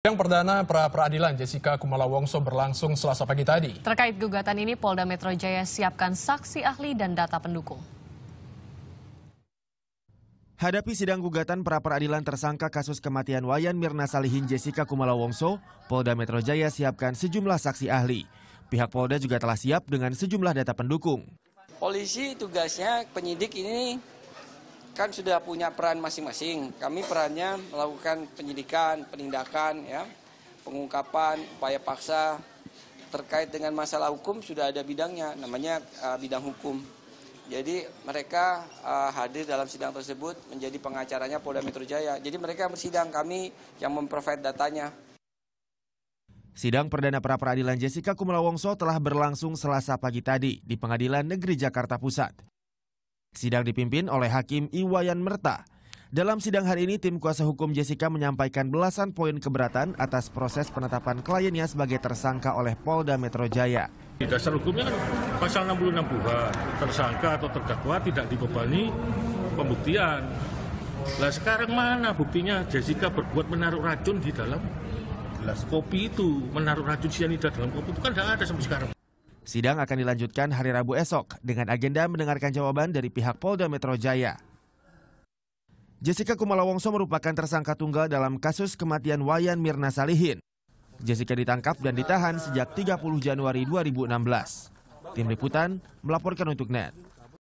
Yang perdana pra peradilan Jessica Kumala Wongso berlangsung Selasa pagi tadi. Terkait gugatan ini, Polda Metro Jaya siapkan saksi ahli dan data pendukung. Hadapi sidang gugatan pra peradilan tersangka kasus kematian Wayan Mirna Salihin Jessica Kumala Wongso, Polda Metro Jaya siapkan sejumlah saksi ahli. Pihak Polda juga telah siap dengan sejumlah data pendukung. Polisi tugasnya penyidik ini kan sudah punya peran masing-masing. Kami perannya melakukan penyidikan, penindakan, ya, pengungkapan, upaya paksa terkait dengan masalah hukum sudah ada bidangnya, namanya uh, bidang hukum. Jadi mereka uh, hadir dalam sidang tersebut menjadi pengacaranya Polda Metro Jaya. Jadi mereka yang bersidang, kami yang memprovide datanya. Sidang perdana pra peradilan Jessica Kumala Wongso telah berlangsung Selasa pagi tadi di Pengadilan Negeri Jakarta Pusat. Sidang dipimpin oleh Hakim Iwayan Merta. Dalam sidang hari ini, tim kuasa hukum Jessica menyampaikan belasan poin keberatan atas proses penetapan kliennya sebagai tersangka oleh Polda Metro Jaya. Dasar hukumnya kan pasal 66 buah tersangka atau terdakwa tidak dibebani pembuktian. Nah sekarang mana buktinya Jessica berbuat menaruh racun di dalam gelas kopi itu, menaruh racun cyanida dalam kopi itu kan tidak ada sampai sekarang. Sidang akan dilanjutkan hari Rabu esok dengan agenda mendengarkan jawaban dari pihak Polda Metro Jaya. Jessica Kumala Wongso merupakan tersangka tunggal dalam kasus kematian Wayan Mirna Salihin. Jessica ditangkap dan ditahan sejak 30 Januari 2016. Tim Liputan melaporkan untuk NET.